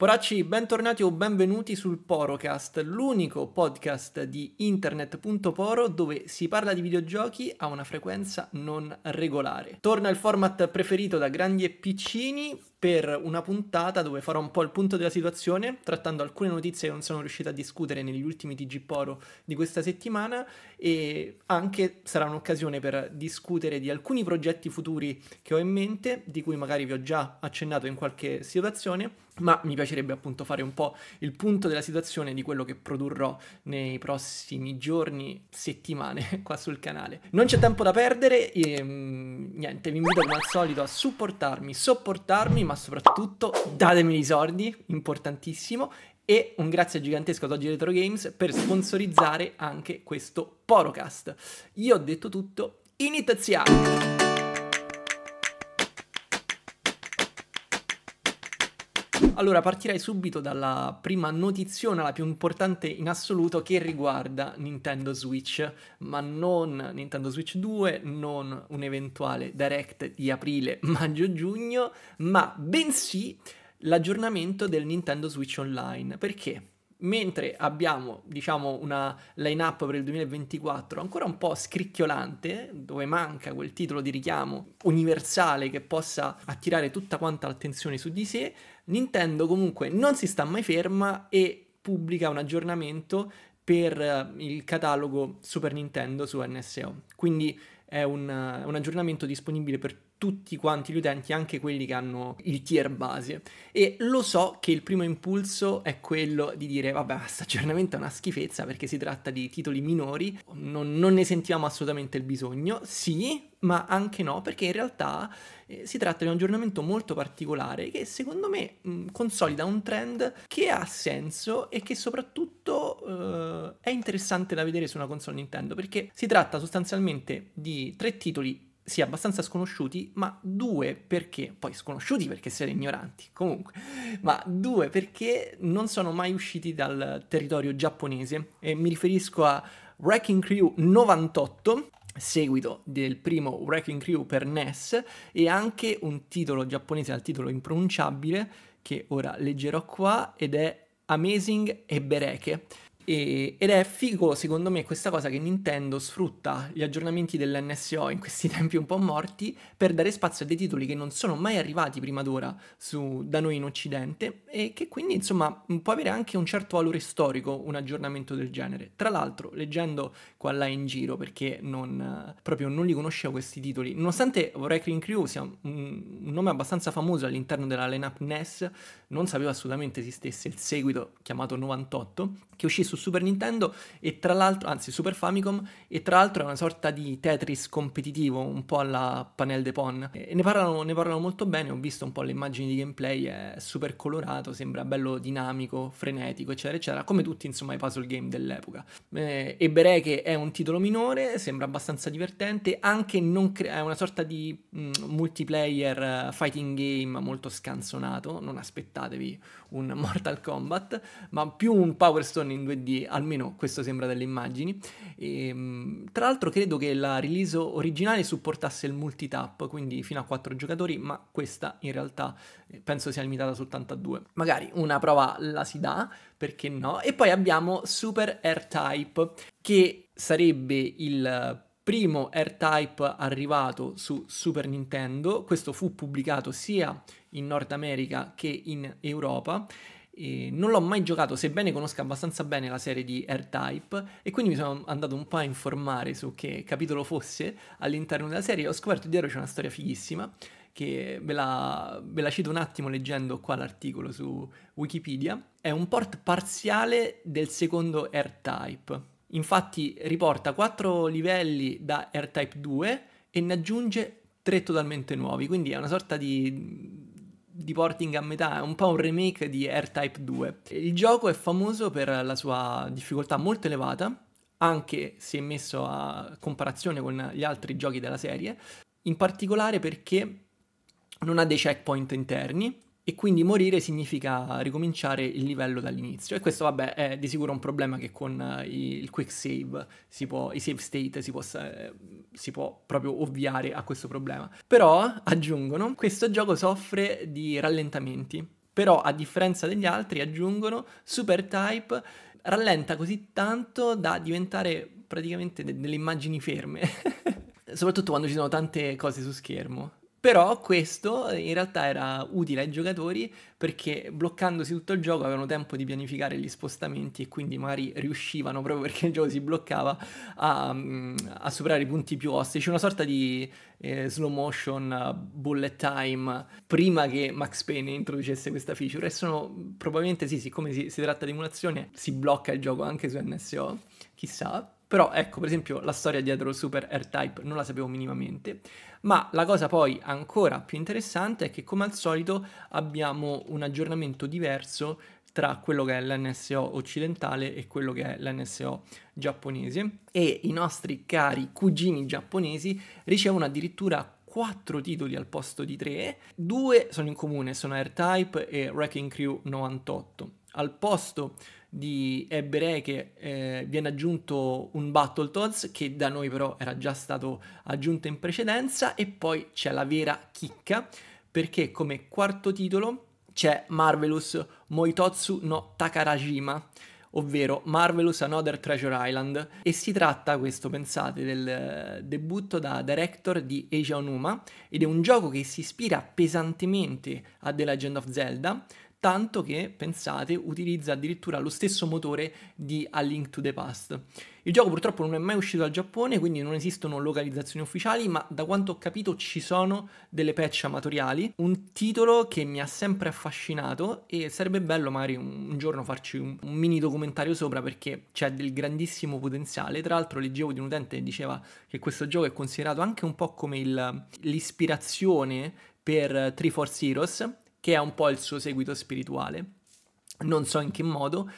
Poracci, bentornati o benvenuti sul Porocast, l'unico podcast di internet.poro dove si parla di videogiochi a una frequenza non regolare. Torna il format preferito da grandi e piccini, per una puntata dove farò un po' il punto della situazione, trattando alcune notizie che non sono riuscito a discutere negli ultimi TG Poro di questa settimana e anche sarà un'occasione per discutere di alcuni progetti futuri che ho in mente, di cui magari vi ho già accennato in qualche situazione, ma mi piacerebbe appunto fare un po' il punto della situazione di quello che produrrò nei prossimi giorni, settimane qua sul canale. Non c'è tempo da perdere e ehm, niente, vi invito come al solito a supportarmi, sopportarmi, ma soprattutto datemi i soldi, importantissimo, e un grazie gigantesco ad Oggi Retro Games per sponsorizzare anche questo Porocast. Io ho detto tutto, iniziamo! Allora, partirei subito dalla prima notiziona, la più importante in assoluto, che riguarda Nintendo Switch, ma non Nintendo Switch 2, non un eventuale direct di aprile, maggio, giugno, ma bensì l'aggiornamento del Nintendo Switch Online. Perché? mentre abbiamo diciamo una line up per il 2024 ancora un po' scricchiolante dove manca quel titolo di richiamo universale che possa attirare tutta quanta l'attenzione su di sé Nintendo comunque non si sta mai ferma e pubblica un aggiornamento per eh, il catalogo Super Nintendo su NSO quindi è un, eh, un aggiornamento disponibile per tutti quanti gli utenti, anche quelli che hanno il tier base. E lo so che il primo impulso è quello di dire: vabbè, questo aggiornamento è una schifezza perché si tratta di titoli minori, non, non ne sentiamo assolutamente il bisogno. Sì, ma anche no, perché in realtà eh, si tratta di un aggiornamento molto particolare che secondo me mh, mm, consolida un trend che ha senso e che soprattutto eh, è interessante da vedere su una console Nintendo, perché si tratta sostanzialmente di tre titoli sì, abbastanza sconosciuti, ma due perché, poi sconosciuti perché siete ignoranti, comunque, ma due perché non sono mai usciti dal territorio giapponese e mi riferisco a Wrecking Crew 98, seguito del primo Wrecking Crew per NES e anche un titolo giapponese dal titolo impronunciabile che ora leggerò qua ed è Amazing e Bereke. E, ed è figo, secondo me, questa cosa che Nintendo sfrutta gli aggiornamenti dell'NSO in questi tempi un po' morti per dare spazio a dei titoli che non sono mai arrivati prima d'ora su, da noi in Occidente e che quindi, insomma, può avere anche un certo valore storico un aggiornamento del genere. Tra l'altro, leggendo qua là in giro, perché non, proprio non li conoscevo questi titoli, nonostante Wrecking Crew sia un, un nome abbastanza famoso all'interno della lineup NES, non sapevo assolutamente esistesse il seguito chiamato 98 che uscì su Super Nintendo e tra l'altro, anzi Super Famicom, e tra l'altro è una sorta di Tetris competitivo, un po' alla Panel de Pon. E ne parlano, ne parlano molto bene, ho visto un po' le immagini di gameplay, è super colorato, sembra bello dinamico, frenetico, eccetera, eccetera, come tutti insomma i puzzle game dell'epoca. Eh, Ebereke è un titolo minore, sembra abbastanza divertente, anche non cre- è una sorta di mh, mm, multiplayer eh, fighting game molto scansonato, non aspettatevi un Mortal Kombat, ma più un Power Stone in 2D quindi almeno questo sembra delle immagini. E, ehm, tra l'altro credo che la release originale supportasse il multitap, quindi fino a 4 giocatori, ma questa in realtà eh, penso sia limitata soltanto a 2. Magari una prova la si dà, perché no? E poi abbiamo Super R-Type, che sarebbe il primo R-Type arrivato su Super Nintendo, questo fu pubblicato sia in Nord America che in Europa e non l'ho mai giocato, sebbene conosca abbastanza bene la serie di R-Type, e quindi mi sono andato un po' a informare su che capitolo fosse all'interno della serie. Ho scoperto dietro c'è una storia fighissima, che ve la, ve la cito un attimo leggendo qua l'articolo su Wikipedia. È un port parziale del secondo R-Type. Infatti riporta quattro livelli da R-Type 2 e ne aggiunge tre totalmente nuovi, quindi è una sorta di di porting a metà, è un po' un remake di R-Type 2. Il gioco è famoso per la sua difficoltà molto elevata, anche se messo a comparazione con gli altri giochi della serie, in particolare perché non ha dei checkpoint interni, e quindi morire significa ricominciare il livello dall'inizio e questo vabbè è di sicuro un problema che con eh, il quick save si può, i save state si, possa, eh, si può proprio ovviare a questo problema però aggiungono questo gioco soffre di rallentamenti però a differenza degli altri aggiungono Super Type rallenta così tanto da diventare praticamente de- delle immagini ferme soprattutto quando ci sono tante cose su schermo però questo eh, in realtà era utile ai giocatori perché bloccandosi tutto il gioco avevano tempo di pianificare gli spostamenti e quindi magari riuscivano proprio perché il gioco si bloccava a, mm, a superare i punti più ostici, una sorta di eh, slow motion eh, bullet time prima che Max Payne introducesse questa feature e sono probabilmente sì, siccome si, si tratta di emulazione si blocca il gioco anche su NSO, chissà. Però ecco, per esempio, la storia dietro Super Air Type non la sapevo minimamente. Ma la cosa poi ancora più interessante è che come al solito abbiamo un aggiornamento diverso tra quello che è l'NSO occidentale e quello che è l'NSO giapponese e i nostri cari cugini giapponesi ricevono addirittura 4 titoli al posto di 3, due sono in comune, sono Airtype e Wrecking Crew 98. Al posto di ebrei che eh, viene aggiunto un Battletoads che da noi però era già stato aggiunto in precedenza e poi c'è la vera chicca perché come quarto titolo c'è Marvelous Moitotsu no Takarajima ovvero Marvelous Another Treasure Island e si tratta, questo pensate, del eh, debutto da director di Eiji Onuma ed è un gioco che si ispira pesantemente a The Legend of Zelda tanto che, pensate, utilizza addirittura lo stesso motore di A Link to the Past. Il gioco purtroppo non è mai uscito dal Giappone, quindi non esistono localizzazioni ufficiali, ma da quanto ho capito ci sono delle patch amatoriali. Un titolo che mi ha sempre affascinato e sarebbe bello magari un, giorno farci un, un mini documentario sopra perché c'è del grandissimo potenziale. Tra l'altro leggevo di un utente che diceva che questo gioco è considerato anche un po' come il, l'ispirazione per 3 Force Heroes che è un po' il suo seguito spirituale. Non so in che modo,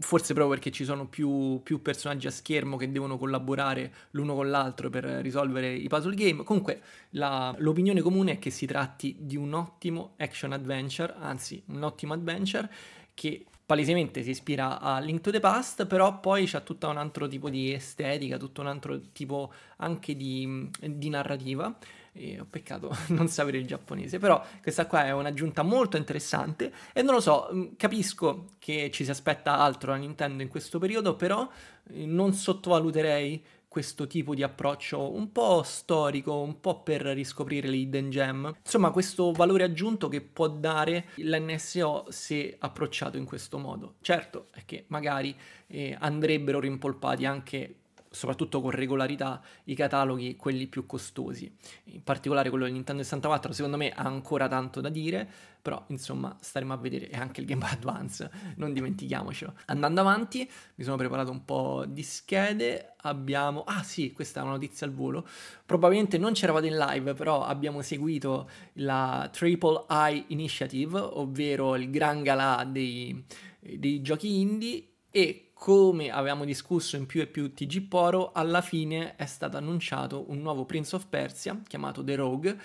forse proprio perché ci sono più, più, personaggi a schermo che devono collaborare l'uno con l'altro per risolvere i puzzle game. Comunque la, l'opinione comune è che si tratti di un ottimo action adventure, anzi un ottimo adventure che palesemente si ispira a Link to the Past, però poi c'è tutto un altro tipo di estetica, tutto un altro tipo anche di, di narrativa. E ho peccato non sapere il giapponese, però questa qua è un'aggiunta molto interessante e non lo so, mm, capisco che ci si aspetta altro da Nintendo in questo periodo, però eh, non sottovaluterei questo tipo di approccio un po' storico, un po' per riscoprire l'hidden hidden gem. Insomma, questo valore aggiunto che può dare l'NSO se approcciato in questo modo. Certo è che magari eh, andrebbero rimpolpati anche soprattutto con regolarità i cataloghi, quelli più costosi. In particolare quello del Nintendo 64 secondo me ha ancora tanto da dire, però insomma staremo a vedere e anche il Game Boy Advance, non dimentichiamocelo. Andando avanti, mi sono preparato un po' di schede, abbiamo... Ah sì, questa è una notizia al volo, probabilmente non c'eravate in live, però abbiamo seguito la Triple I Initiative, ovvero il gran galà dei, dei giochi indie e come avevamo discusso in più e più TG Poro, alla fine è stato annunciato un nuovo Prince of Persia chiamato The Rogue,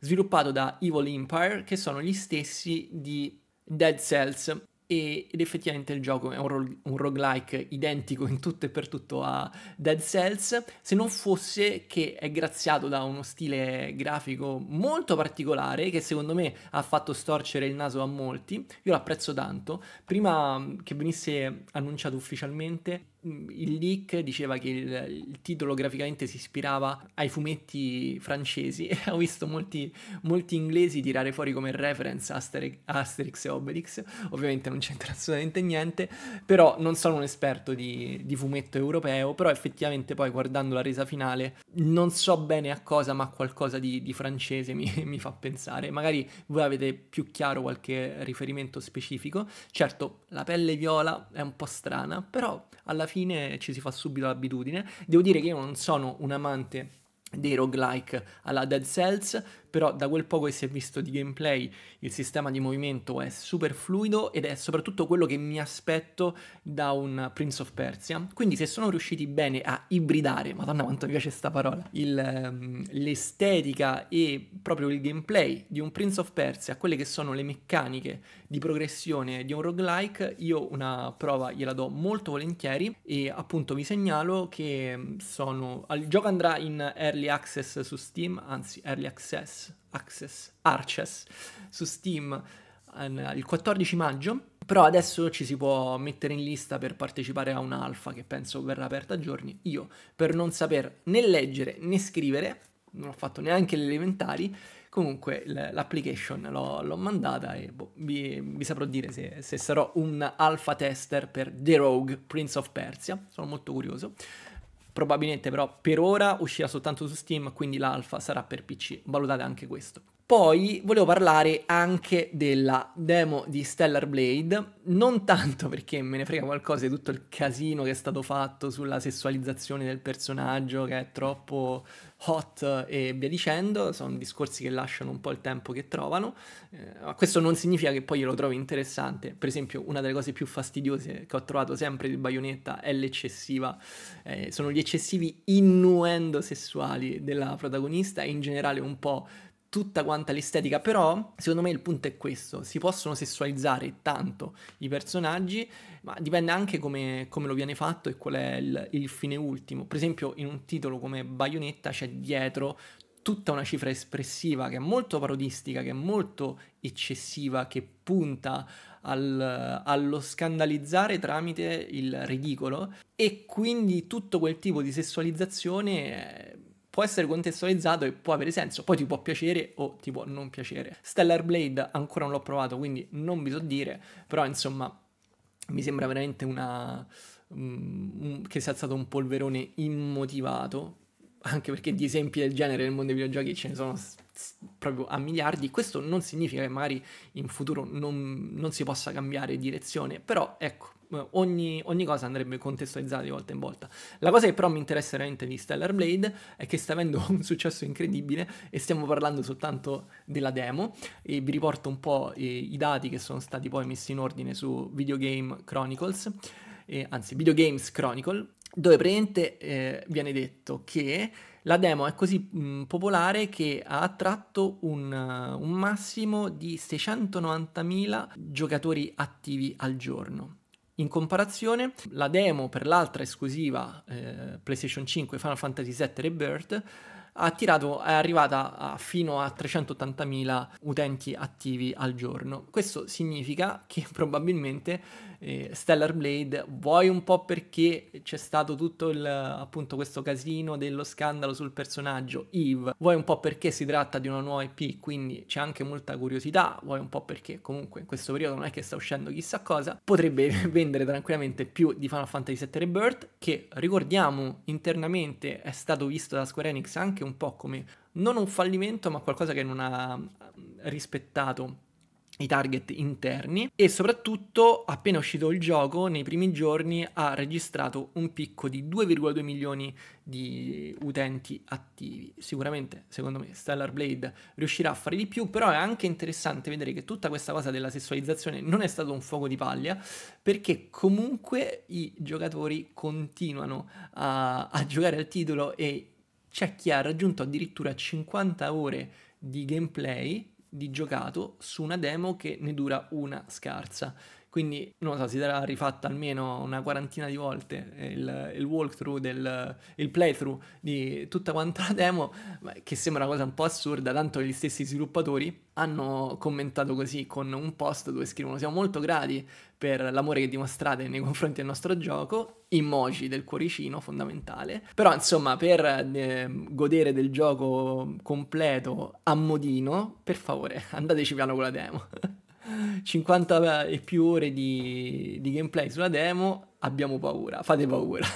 sviluppato da Evil Empire, che sono gli stessi di Dead Cells e, ed effettivamente il gioco è un, ro- un, roguelike identico in tutto e per tutto a Dead Cells, se non fosse che è graziato da uno stile grafico molto particolare che secondo me ha fatto storcere il naso a molti, io l'apprezzo tanto, prima che venisse annunciato ufficialmente Mm, il leak diceva che il, il, titolo graficamente si ispirava ai fumetti francesi e ho visto molti, molti, inglesi tirare fuori come reference Asterix, Asterix e Obelix, ovviamente non c'entra assolutamente niente, però non sono un esperto di, di, fumetto europeo, però effettivamente poi guardando la resa finale non so bene a cosa, ma qualcosa di, di francese mi, mi fa pensare, magari voi avete più chiaro qualche riferimento specifico, certo la pelle viola è un po' strana, però alla fine fine ci si fa subito l'abitudine. Devo dire che io non sono un amante dei roguelike alla Dead Cells, però da quel poco che si è visto di gameplay il sistema di movimento è super fluido ed è soprattutto quello che mi aspetto da un Prince of Persia. Quindi se sono riusciti bene a ibridare, madonna quanto mi piace questa parola, il, um, l'estetica e proprio il gameplay di un Prince of Persia, quelle che sono le meccaniche di progressione di un roguelike, io una prova gliela do molto volentieri e appunto vi segnalo che ehm, sono, il gioco andrà in early Early Access su Steam, anzi Early Access, Access, Arches su Steam eh, il 14 maggio, però adesso ci si può mettere in lista per partecipare a un'alfa che penso verrà aperta a giorni. Io, per non saper né leggere né scrivere, non ho fatto neanche le elementari, comunque l'application l'ho, l'ho mandata e boh, vi, vi, saprò dire se, se sarò un alfa tester per The Rogue Prince of Persia, sono molto curioso. Probabilmente però per ora uscirà soltanto su Steam, quindi l'alfa sarà per PC. Valutate anche questo. Poi volevo parlare anche della demo di Stellar Blade, non tanto perché me ne frega qualcosa di tutto il casino che è stato fatto sulla sessualizzazione del personaggio che è troppo hot e via dicendo, sono discorsi che lasciano un po' il tempo che trovano, eh, ma eh, questo non significa che poi io lo trovi interessante, per esempio una delle cose più fastidiose che ho trovato sempre di Bayonetta è l'eccessiva, eh, sono gli eccessivi innuendo sessuali della protagonista e in generale un po' tutta quanta l'estetica, però secondo me il punto è questo, si possono sessualizzare tanto i personaggi, ma dipende anche come, come lo viene fatto e qual è il, il fine ultimo. Per esempio in un titolo come Bayonetta c'è dietro tutta una cifra espressiva che è molto parodistica, che è molto eccessiva, che punta al, allo scandalizzare tramite il ridicolo e quindi tutto quel tipo di sessualizzazione eh, può essere contestualizzato e può avere senso, poi ti può piacere o ti può non piacere. Stellar Blade ancora non l'ho provato, quindi non vi so dire, però insomma mi sembra veramente una... Mm, che sia stato un polverone immotivato, anche perché di esempi del genere nel mondo dei videogiochi ce ne sono proprio a miliardi. Questo non significa che magari in futuro non, non si possa cambiare direzione, però ecco, eh, ogni, ogni, cosa andrebbe contestualizzata di volta in volta. La cosa che però mi interessa veramente di Stellar Blade è che sta avendo un successo incredibile e stiamo parlando soltanto della demo e vi riporto un po' i, i dati che sono stati poi messi in ordine su Video Game Chronicles, eh, anzi Videogames Chronicle, dove praticamente eh, viene detto che la demo è così mh, mm, popolare che ha attratto un, uh, un massimo di 690.000 giocatori attivi al giorno. In comparazione, la demo per l'altra esclusiva eh, PlayStation 5 Final Fantasy VII Rebirth ha attirato, è arrivata a fino a 380.000 utenti attivi al giorno. Questo significa che probabilmente eh, Stellar Blade, vuoi un po' perché c'è stato tutto il, appunto questo casino dello scandalo sul personaggio Eve, vuoi un po' perché si tratta di una nuova IP, quindi c'è anche molta curiosità, vuoi un po' perché comunque in questo periodo non è che sta uscendo chissà cosa, potrebbe vendere tranquillamente più di Final Fantasy VII Rebirth, che ricordiamo internamente è stato visto da Square Enix anche un po' come non un fallimento, ma qualcosa che non ha mm, rispettato i target interni e soprattutto appena uscito il gioco nei primi giorni ha registrato un picco di 2,2 milioni di utenti attivi sicuramente secondo me Stellar Blade riuscirà a fare di più però è anche interessante vedere che tutta questa cosa della sessualizzazione non è stato un fuoco di paglia perché comunque i giocatori continuano a, a giocare al titolo e c'è chi ha raggiunto addirittura 50 ore di gameplay di giocato su una demo che ne dura una scarsa quindi non lo so, si sarà rifatta almeno una quarantina di volte eh, il, il walkthrough, del, il playthrough di tutta quanta la demo, che sembra una cosa un po' assurda, tanto che gli stessi sviluppatori hanno commentato così con un post dove scrivono siamo molto grati per l'amore che dimostrate nei confronti del nostro gioco, emoji del cuoricino fondamentale, però insomma per eh, godere del gioco completo a modino, per favore andateci piano con la demo. 50 e più ore di, di gameplay sulla demo, abbiamo paura, fate paura.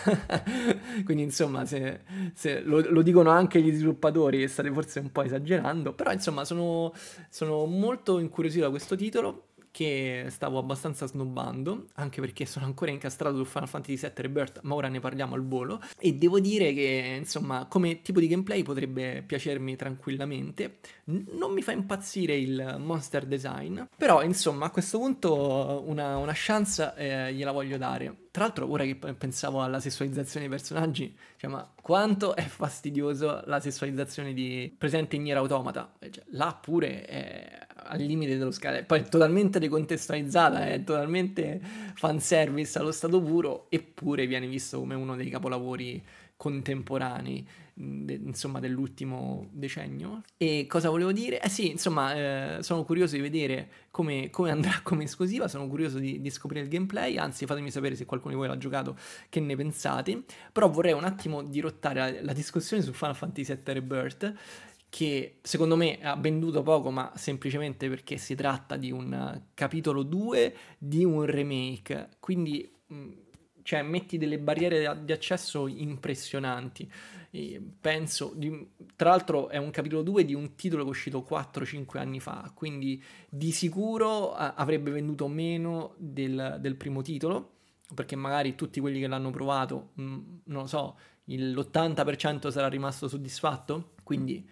Quindi insomma, se, se lo, lo, dicono anche gli sviluppatori, state forse un po' esagerando, però insomma sono, sono molto incuriosito da questo titolo che stavo abbastanza snobbando, anche perché sono ancora incastrato su Final Fantasy VII Rebirth, ma ora ne parliamo al volo, e devo dire che, insomma, come tipo di gameplay potrebbe piacermi tranquillamente. Non mi fa impazzire il monster design, però, insomma, a questo punto una, una chance eh, gliela voglio dare. Tra l'altro, ora che pensavo alla sessualizzazione dei personaggi, cioè, ma quanto è fastidioso la sessualizzazione di presente in Nier Automata? Eh, cioè, là pure è al limite dello scale, poi è totalmente decontestualizzata, è eh, totalmente fanservice allo stato puro, eppure viene visto come uno dei capolavori contemporanei, de, insomma, dell'ultimo decennio. E cosa volevo dire? Eh sì, insomma, eh, sono curioso di vedere come, come, andrà come esclusiva, sono curioso di, di, scoprire il gameplay, anzi fatemi sapere se qualcuno di voi l'ha giocato, che ne pensate. Però vorrei un attimo dirottare la, la discussione su Final Fantasy VII Rebirth, che secondo me ha venduto poco, ma semplicemente perché si tratta di un eh, capitolo 2 di un remake, quindi mm, cioè, metti delle barriere di accesso impressionanti. E penso, di, tra l'altro è un capitolo 2 di un titolo che è uscito 4-5 anni fa, quindi di sicuro eh, avrebbe venduto meno del, del primo titolo, perché magari tutti quelli che l'hanno provato, mm, non lo so, l'80% sarà rimasto soddisfatto, quindi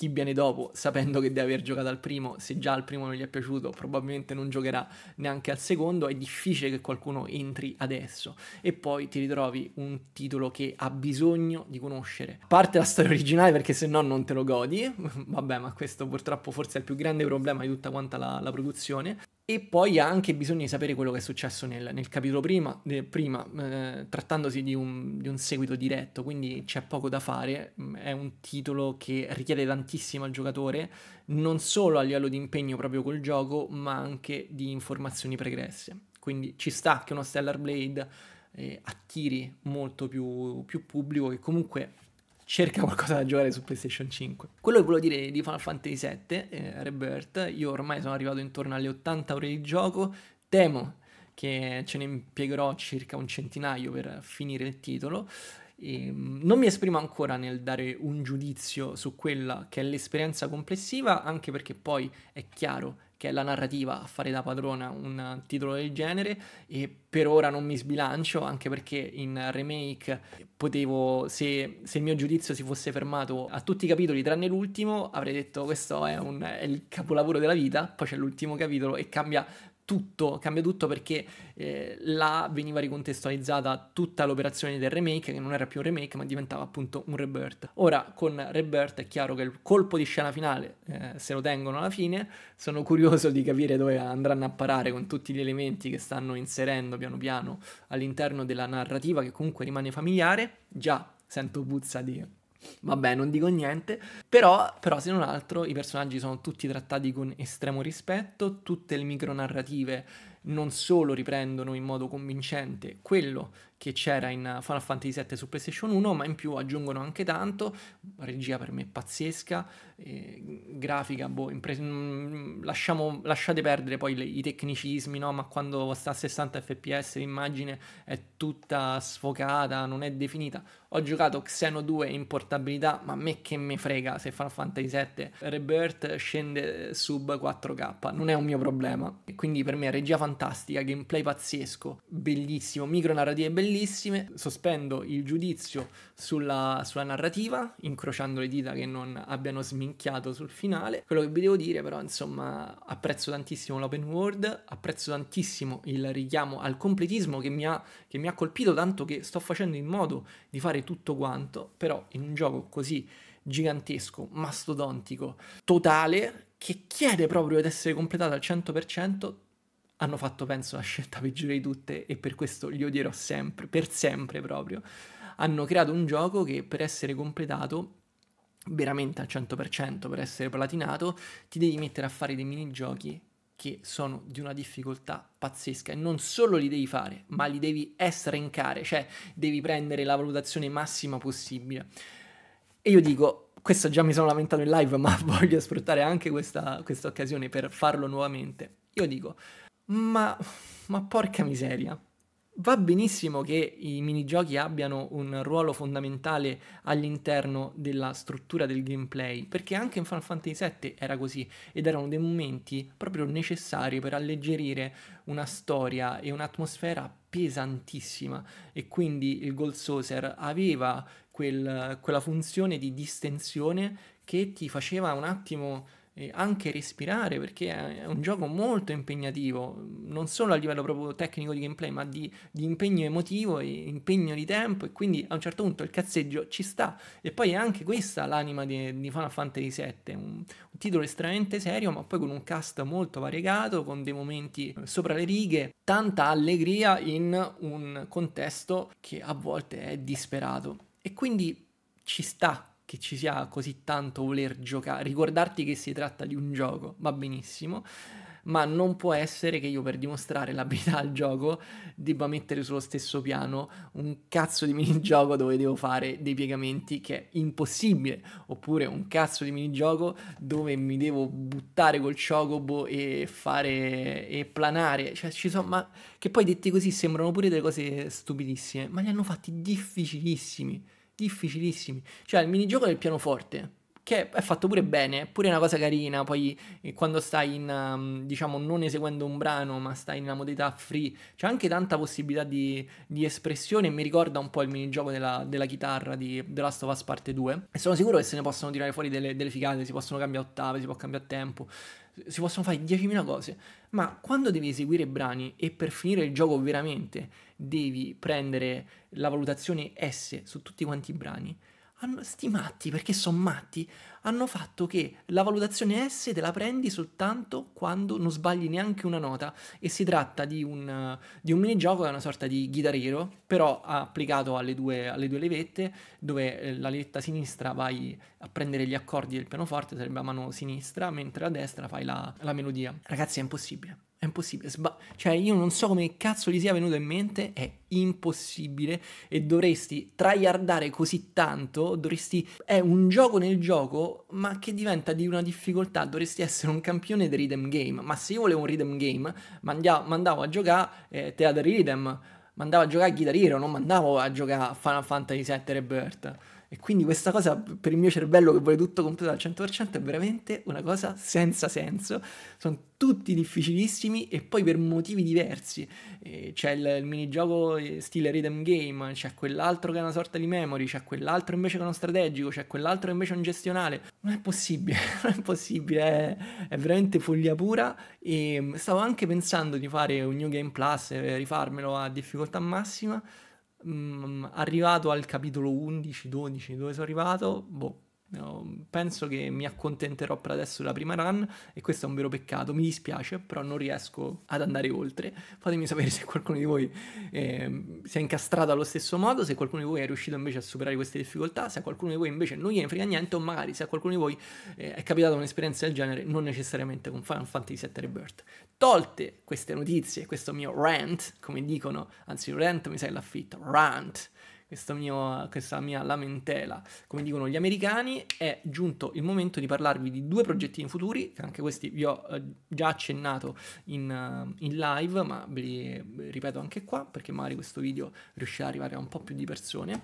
chi viene dopo, sapendo che deve aver giocato al primo, se già al primo non gli è piaciuto, probabilmente non giocherà neanche al secondo, è difficile che qualcuno entri adesso e poi ti ritrovi un titolo che ha bisogno di conoscere. A parte la storia originale perché se no non te lo godi, vabbè ma questo purtroppo forse è il più grande problema di tutta quanta la, la produzione, e poi ha anche bisogno di sapere quello che è successo nel, nel capitolo prima, eh, prima eh, trattandosi di un, di un, seguito diretto, quindi c'è poco da fare, mm, è un titolo che richiede tantissimo al giocatore, non solo a livello di impegno proprio col gioco, ma anche di informazioni pregresse. Quindi ci sta che uno Stellar Blade eh, attiri molto più, più pubblico che comunque cerca qualcosa da giocare su PlayStation 5. Quello che volevo dire di Final Fantasy VII, eh, Rebirth, io ormai sono arrivato intorno alle 80 ore di gioco, temo che ce ne impiegherò circa un centinaio per finire il titolo. E ehm, non mi esprimo ancora nel dare un giudizio su quella che è l'esperienza complessiva, anche perché poi è chiaro che è la narrativa a fare da padrona un titolo del genere e per ora non mi sbilancio anche perché in remake potevo, se, se il mio giudizio si fosse fermato a tutti i capitoli tranne l'ultimo, avrei detto questo è, un, è il capolavoro della vita, poi c'è l'ultimo capitolo e cambia tutto, cambia tutto perché eh, là veniva ricontestualizzata tutta l'operazione del remake, che non era più un remake ma diventava appunto un rebirth. Ora con rebirth è chiaro che il colpo di scena finale eh, se lo tengono alla fine, sono curioso di capire dove andranno a parare con tutti gli elementi che stanno inserendo piano piano all'interno della narrativa che comunque rimane familiare, già sento puzza di Vabbè, non dico niente, però, però, se non altro i personaggi sono tutti trattati con estremo rispetto, tutte le micronarrative non solo riprendono in modo convincente quello che c'era in Final Fantasy VII su PlayStation 1, ma in più aggiungono anche tanto, regia per me pazzesca, eh, grafica, boh, impre- mm, mm, lasciamo, lasciate perdere poi le, i tecnicismi, no? ma quando sta a 60 fps l'immagine è tutta sfocata, non è definita. Ho giocato Xeno 2 in portabilità, ma a me che me frega se Final Fantasy VII Rebirth scende sub 4K, non è un mio problema. E quindi per me regia fantastica, gameplay pazzesco, bellissimo, micro narrative bellissime, bellissime. Sospendo il giudizio sulla, sulla, narrativa, incrociando le dita che non abbiano sminchiato sul finale. Quello che vi devo dire, però, insomma, apprezzo tantissimo l'open world, apprezzo tantissimo il richiamo al completismo che mi, ha, che mi ha colpito, tanto che sto facendo in modo di fare tutto quanto, però in un gioco così gigantesco, mastodontico, totale, che chiede proprio di essere completato al 100%, hanno fatto, penso, la scelta peggiore di tutte e per questo li odierò sempre, per sempre proprio. Hanno creato un gioco che per essere completato veramente al 100%, per essere platinato, ti devi mettere a fare dei minigiochi che sono di una difficoltà pazzesca e non solo li devi fare, ma li devi estrancare, cioè devi prendere la valutazione massima possibile. E io dico, questo già mi sono lamentato in live, ma voglio sfruttare anche questa, questa occasione per farlo nuovamente. Io dico, ma, ma porca miseria. Va benissimo che i minigiochi abbiano un ruolo fondamentale all'interno della struttura del gameplay, perché anche in Final Fantasy VII era così ed erano dei momenti proprio necessari per alleggerire una storia e un'atmosfera pesantissima e quindi il Gold Saucer aveva quel, quella funzione di distensione che ti faceva un attimo e anche respirare perché è un gioco molto impegnativo, non solo a livello proprio tecnico di gameplay, ma di, di impegno emotivo e impegno di tempo e quindi a un certo punto il cazzeggio ci sta. E poi è anche questa l'anima di, di Final Fantasy VII, un, un, titolo estremamente serio ma poi con un cast molto variegato, con dei momenti sopra le righe, tanta allegria in un contesto che a volte è disperato. E quindi ci sta che ci sia così tanto voler giocare, ricordarti che si tratta di un gioco, va benissimo, ma non può essere che io per dimostrare l'abilità al gioco debba mettere sullo stesso piano un cazzo di minigioco dove devo fare dei piegamenti che è impossibile, oppure un cazzo di minigioco dove mi devo buttare col ciocobo e fare e planare, cioè ci sono ma che poi detti così sembrano pure delle cose stupidissime, ma li hanno fatti difficilissimi difficilissimi. Cioè, il minigioco del pianoforte, che è fatto pure bene, pure è una cosa carina, poi eh, quando stai in, um, diciamo, non eseguendo un brano, ma stai in una modalità free, c'è anche tanta possibilità di, di espressione mi ricorda un po' il minigioco della, della chitarra di The Last of Us Parte 2. E sono sicuro che se ne possono tirare fuori delle, delle figate, si possono cambiare ottave, si può cambiare tempo, si possono fare 10.000 cose, ma quando devi eseguire brani e per finire il gioco veramente devi prendere la valutazione S su tutti quanti i brani, hanno, sti matti, perché sono matti, hanno fatto che la valutazione S te la prendi soltanto quando non sbagli neanche una nota e si tratta di un, di un minigioco, è una sorta di chitarrero, però applicato alle due, alle due, levette, dove eh, la levetta sinistra vai a prendere gli accordi del pianoforte, sarebbe la mano sinistra, mentre la destra fai la, la melodia. Ragazzi è impossibile. È impossibile. Sba- cioè, io non so come cazzo gli sia venuto in mente. È impossibile. E dovresti tryhardare così tanto. Dovresti. È un gioco nel gioco, ma che diventa di una difficoltà. Dovresti essere un campione di rhythm game. Ma se io volevo un rhythm game, mandavo a giocare eh, Theater Rhythm. Mandavo a giocare a Guitar Hero, non mandavo a giocare a Final Fantasy VII Rebirth. E quindi questa cosa per il mio cervello che vuole tutto completo al 100% è veramente una cosa senza senso. Sono tutti difficilissimi e poi per motivi diversi. Eh, c'è il, il minigioco eh, stile rhythm game, c'è quell'altro che è una sorta di memory, c'è quell'altro invece che è uno strategico, c'è quell'altro invece è un gestionale. Non è possibile, non è possibile, è, è veramente follia pura e mm, stavo anche pensando di fare un New Game Plus e rifarmelo a difficoltà massima mh, mm, arrivato al capitolo 11, 12, dove sono arrivato, boh, penso che mi accontenterò per adesso della prima run e questo è un vero peccato, mi dispiace, però non riesco ad andare oltre. Fatemi sapere se qualcuno di voi eh, si è incastrato allo stesso modo, se qualcuno di voi è riuscito invece a superare queste difficoltà, se a qualcuno di voi invece non gliene frega niente o magari se a qualcuno di voi eh, è capitata un'esperienza del genere, non necessariamente con Final Fantasy VII Rebirth. Tolte queste notizie, questo mio rant, come dicono, anzi rant mi sa l'affitto, rant questa mia, questa mia lamentela. Come dicono gli americani, è giunto il momento di parlarvi di due progetti in futuri, che anche questi vi ho eh, già accennato in, eh, in, live, ma ve li eh, ripeto anche qua, perché magari questo video riuscirà ad arrivare a un po' più di persone.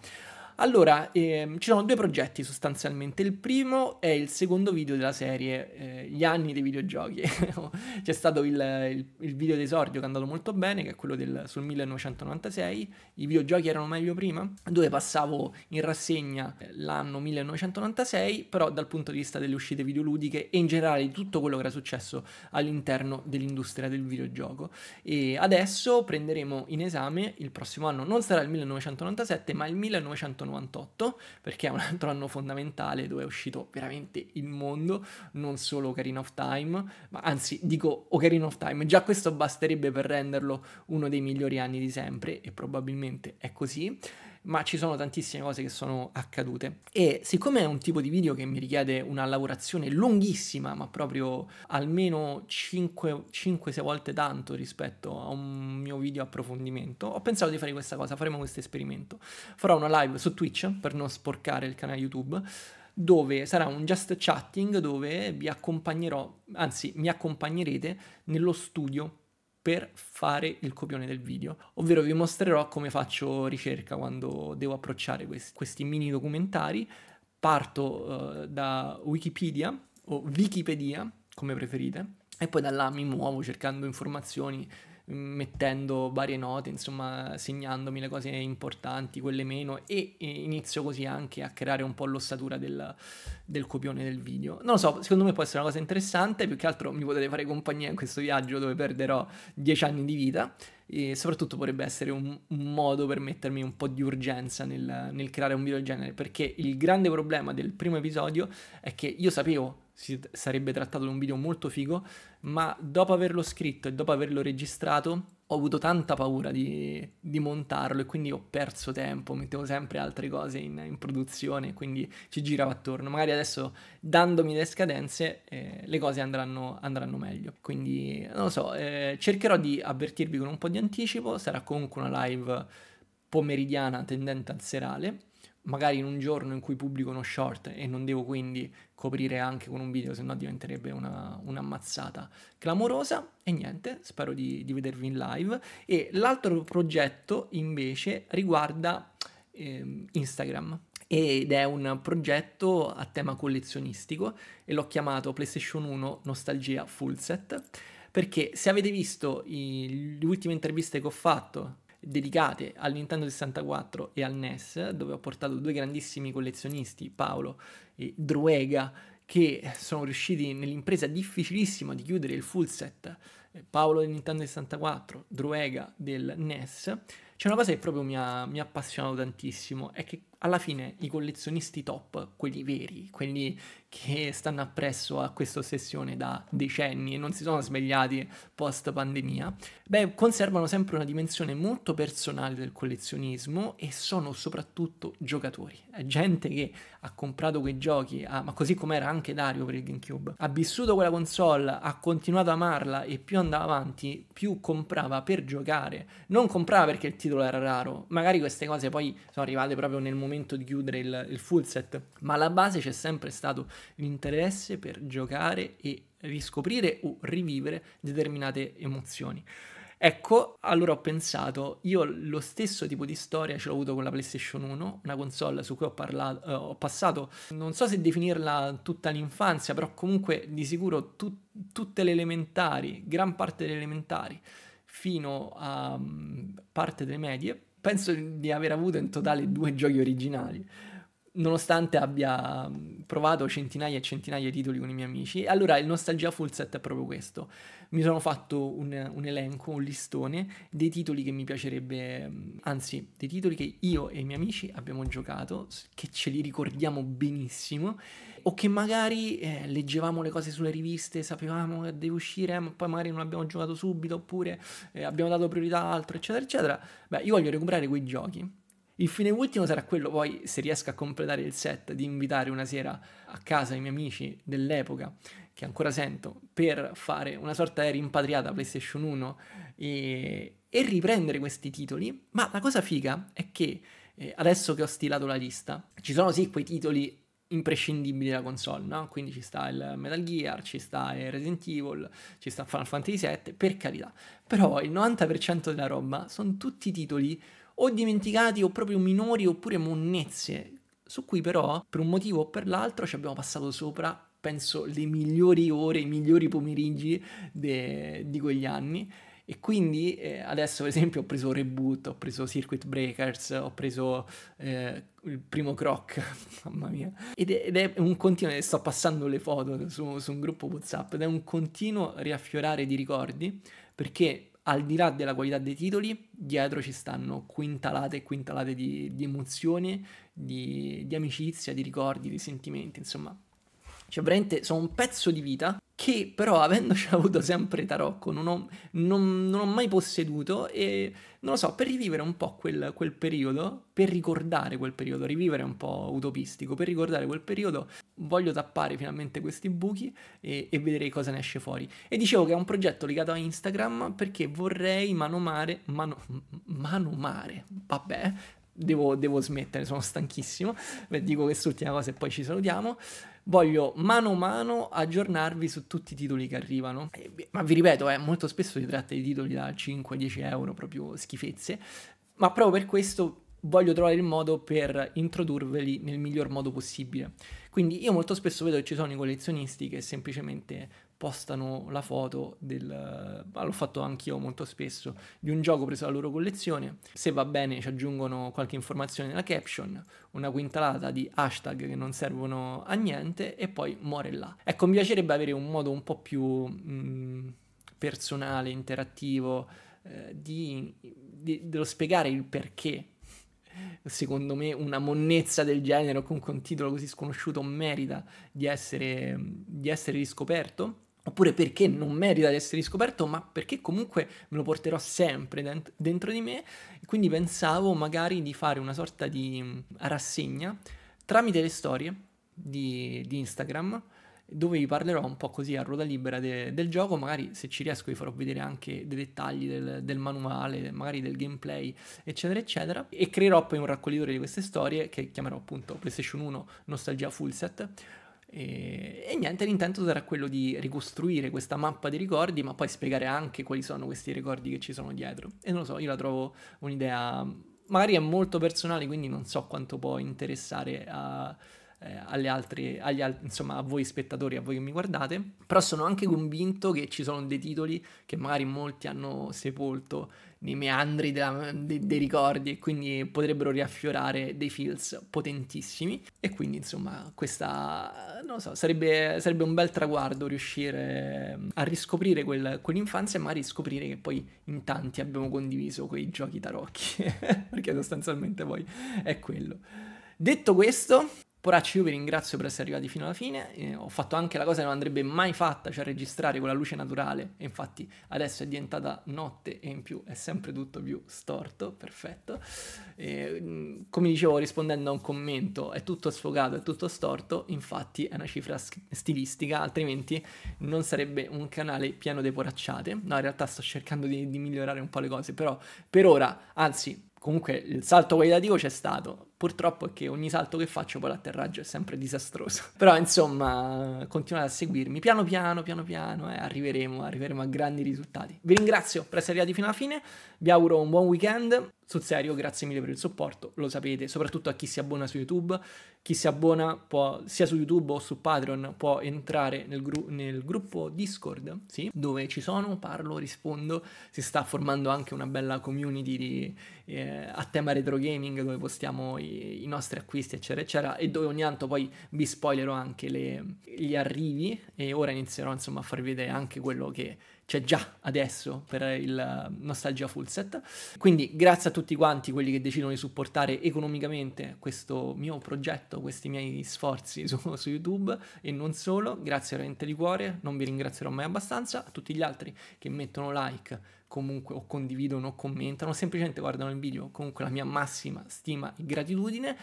Allora, ehm, ci sono due progetti sostanzialmente. Il primo è il secondo video della serie eh, Gli anni dei videogiochi. C'è stato il, il, il, video d'esordio che è andato molto bene, che è quello del, sul 1996. I videogiochi erano meglio prima, dove passavo in rassegna eh, l'anno 1996, però dal punto di vista delle uscite videoludiche e in generale di tutto quello che era successo all'interno dell'industria del videogioco. E adesso prenderemo in esame il prossimo anno, non sarà il 1997, ma il 1996. 98 perché è un altro anno fondamentale dove è uscito veramente il mondo, non solo Ocarina of Time, ma anzi dico Ocarina of Time, già questo basterebbe per renderlo uno dei migliori anni di sempre e probabilmente è così ma ci sono tantissime cose che sono accadute. E siccome è un tipo di video che mi richiede una lavorazione lunghissima, ma proprio almeno 5-6 volte tanto rispetto a un mio video approfondimento, ho pensato di fare questa cosa, faremo questo esperimento. Farò una live su Twitch per non sporcare il canale YouTube dove sarà un just chatting dove vi accompagnerò, anzi mi accompagnerete nello studio per fare il copione del video, ovvero vi mostrerò come faccio ricerca quando devo approcciare questi, questi mini documentari. Parto eh, da Wikipedia o Wikipedia, come preferite, e poi da là mi muovo cercando informazioni mettendo varie note, insomma segnandomi le cose importanti, quelle meno e, inizio così anche a creare un po' l'ossatura del, del, copione del video. Non lo so, secondo me può essere una cosa interessante, più che altro mi potete fare compagnia in questo viaggio dove perderò dieci anni di vita e soprattutto potrebbe essere un, un modo per mettermi un po' di urgenza nel, nel creare un video del genere, perché il grande problema del primo episodio è che io sapevo si sarebbe trattato di un video molto figo, ma dopo averlo scritto e dopo averlo registrato ho avuto tanta paura di, di montarlo e quindi ho perso tempo, mettevo sempre altre cose in, in produzione, quindi ci girava attorno. Magari adesso dandomi le scadenze eh, le cose andranno, andranno, meglio. Quindi non lo so, eh, cercherò di avvertirvi con un po' di anticipo, sarà comunque una live pomeridiana tendente al serale magari in un giorno in cui pubblico uno short e non devo quindi coprire anche con un video, se no diventerebbe una, un'ammazzata clamorosa. E niente, spero di, di vedervi in live. E l'altro progetto invece riguarda eh, Instagram ed è un progetto a tema collezionistico e l'ho chiamato PlayStation 1 Nostalgia Full Set perché se avete visto i, le ultime interviste che ho fatto dedicate al Nintendo 64 e al NES, dove ho portato due grandissimi collezionisti, Paolo e Druega, che sono riusciti nell'impresa difficilissima di chiudere il full set. Eh, Paolo del Nintendo 64, Druega del NES. C'è una cosa che proprio mi ha, mi ha appassionato tantissimo, è che alla fine i collezionisti top, quelli veri, quelli che stanno appresso a questa ossessione da decenni e non si sono svegliati post pandemia, beh, conservano sempre una dimensione molto personale del collezionismo e sono soprattutto giocatori. Gente che ha comprato quei giochi, ha, ma così come era anche Dario per il GameCube, ha vissuto quella console, ha continuato a amarla e più andava avanti, più comprava per giocare. Non comprava perché il titolo era raro, magari queste cose poi sono arrivate proprio nel mondo momento di chiudere il, il full set, ma alla base c'è sempre stato l'interesse per giocare e riscoprire o rivivere determinate emozioni. Ecco, allora ho pensato, io lo stesso tipo di storia ce l'ho avuto con la PlayStation 1, una console su cui ho, parlato, eh, ho passato, non so se definirla tutta l'infanzia, però comunque di sicuro tut- tutte le elementari, gran parte delle elementari, fino a um, parte delle medie, penso di aver avuto in totale due giochi originali nonostante abbia mm, provato centinaia e centinaia di titoli con i miei amici. Allora il Nostalgia Full Set è proprio questo. Mi sono fatto un, un, elenco, un listone dei titoli che mi piacerebbe, mm, anzi dei titoli che io e i miei amici abbiamo giocato, che ce li ricordiamo benissimo, o che magari eh, leggevamo le cose sulle riviste, sapevamo che deve uscire, ma poi magari non abbiamo giocato subito, oppure eh, abbiamo dato priorità a altro, eccetera, eccetera. Beh, io voglio recuperare quei giochi il fine ultimo sarà quello poi, se riesco a completare il set, di invitare una sera a casa i miei amici dell'epoca, che ancora sento, per fare una sorta di rimpatriata PlayStation 1 e, e riprendere questi titoli. Ma la cosa figa è che eh, adesso che ho stilato la lista, ci sono sì quei titoli imprescindibili della console, no? Quindi ci sta il Metal Gear, ci sta il Resident Evil, ci sta Final Fantasy VII, per carità. Però il 90% della roba sono tutti titoli o dimenticati o proprio minori oppure monnezze, su cui però per un motivo o per l'altro ci abbiamo passato sopra penso le migliori ore, i migliori pomeriggi de, di quegli anni e quindi eh, adesso per esempio ho preso Reboot, ho preso Circuit Breakers, ho preso eh, il primo Croc, mamma mia, ed è, ed è, un continuo, eh, sto passando le foto su, su un gruppo Whatsapp, ed è un continuo riaffiorare di ricordi perché al di là della qualità dei titoli, dietro ci stanno quintalate e quintalate di, di emozioni, di, di amicizia, di ricordi, di sentimenti, insomma cioè, veramente sono un pezzo di vita che però avendoci avuto sempre tarocco non ho, non, non ho, mai posseduto e non lo so, per rivivere un po' quel, quel, periodo, per ricordare quel periodo, rivivere un po' utopistico, per ricordare quel periodo voglio tappare finalmente questi buchi e, e vedere cosa ne esce fuori. E dicevo che è un progetto legato a Instagram perché vorrei manomare, mano, manomare, vabbè, Devo, devo, smettere, sono stanchissimo. Beh, dico quest'ultima cosa e poi ci salutiamo. Voglio mano a mano aggiornarvi su tutti i titoli che arrivano. Eh, ma vi ripeto, eh, molto spesso si tratta di titoli da 5-10 euro, proprio schifezze. Ma proprio per questo voglio trovare il modo per introdurveli nel miglior modo possibile. Quindi io molto spesso vedo che ci sono i collezionisti che semplicemente postano la foto del ma l'ho fatto anch'io molto spesso di un gioco preso dalla loro collezione se va bene ci aggiungono qualche informazione nella caption una quintalata di hashtag che non servono a niente e poi muore là ecco mi piacerebbe avere un modo un po' più mh, mm, personale interattivo eh, di, di, dello spiegare il perché secondo me una monnezza del genere o comunque un titolo così sconosciuto merita di essere, di essere riscoperto oppure perché non merita di essere riscoperto, ma perché comunque me lo porterò sempre dent- dentro di me. Quindi pensavo magari di fare una sorta di rassegna tramite le storie di, di Instagram dove vi parlerò un po' così a ruota libera de- del gioco, magari se ci riesco vi farò vedere anche dei dettagli del, del, manuale, magari del gameplay, eccetera, eccetera, e creerò poi un raccoglitore di queste storie che chiamerò appunto PlayStation 1 Nostalgia Fullset, e, e, niente, l'intento sarà quello di ricostruire questa mappa dei ricordi, ma poi spiegare anche quali sono questi ricordi che ci sono dietro. E non lo so, io la trovo un'idea, magari è molto personale, quindi non so quanto può interessare a eh, alle altre, agli, insomma, a voi spettatori, a voi che mi guardate, però sono anche convinto che ci sono dei titoli che magari molti hanno sepolto nei meandri della, de, dei ricordi e quindi potrebbero riaffiorare dei feels potentissimi e quindi insomma questa non lo so sarebbe, sarebbe un bel traguardo riuscire eh, a riscoprire quel, quell'infanzia e magari scoprire che poi in tanti abbiamo condiviso quei giochi tarocchi perché sostanzialmente poi è quello detto questo Poracci, io vi ringrazio per essere arrivati fino alla fine. Eh, ho fatto anche la cosa che non andrebbe mai fatta, cioè registrare con la luce naturale. E infatti adesso è diventata notte e in più è sempre tutto più storto. Perfetto. Eh, come dicevo, rispondendo a un commento, è tutto sfogato, è tutto storto. Infatti è una cifra stilistica, altrimenti non sarebbe un canale pieno di poracciate. No, in realtà sto cercando di, di migliorare un po' le cose, però per ora, anzi, comunque il salto qualitativo c'è stato. Purtroppo è che ogni salto che faccio poi l'atterraggio è sempre disastroso. Però insomma, continuate a seguirmi. Piano piano, piano piano, eh, arriveremo, arriveremo a grandi risultati. Vi ringrazio per essere arrivati fino alla fine. Vi auguro un buon weekend. Sul serio, grazie mille per il supporto, lo sapete, soprattutto a chi si abbona su YouTube. Chi si abbona può, sia su YouTube o su Patreon può entrare nel, gru- nel gruppo Discord, sì, dove ci sono, parlo, rispondo. Si sta formando anche una bella community di, eh, a tema retro gaming dove postiamo i noi, i nostri acquisti, eccetera, eccetera, e dove ogni tanto poi vi spoilerò anche le, gli arrivi e ora inizierò insomma a farvi vedere anche quello che c'è già adesso per il eh, Nostalgia Full Set. Quindi grazie a tutti quanti quelli che decidono di supportare economicamente questo mio progetto, questi miei sforzi su, su YouTube e non solo, grazie veramente di cuore, non vi ringrazierò mai abbastanza, a tutti gli altri che mettono like comunque o condividono o commentano, semplicemente guardano il video, comunque la mia massima stima e gratitudine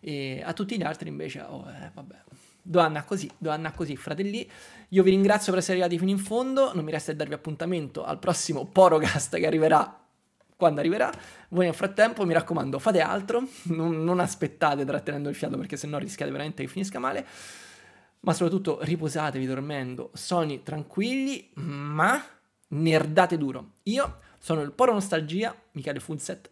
e a tutti gli altri invece, oh, eh, vabbè, dove andare così, dove andare così, fratelli. Io vi ringrazio per essere arrivati fino in fondo, non mi resta che darvi appuntamento al prossimo Porogast che arriverà quando arriverà. Voi nel frattempo, mi raccomando, fate altro, non, non aspettate trattenendo il fiato perché sennò rischiate veramente che finisca male. Ma soprattutto riposatevi dormendo, sogni tranquilli, ma nerdate duro. Io sono il Poro Nostalgia, Michele Funset.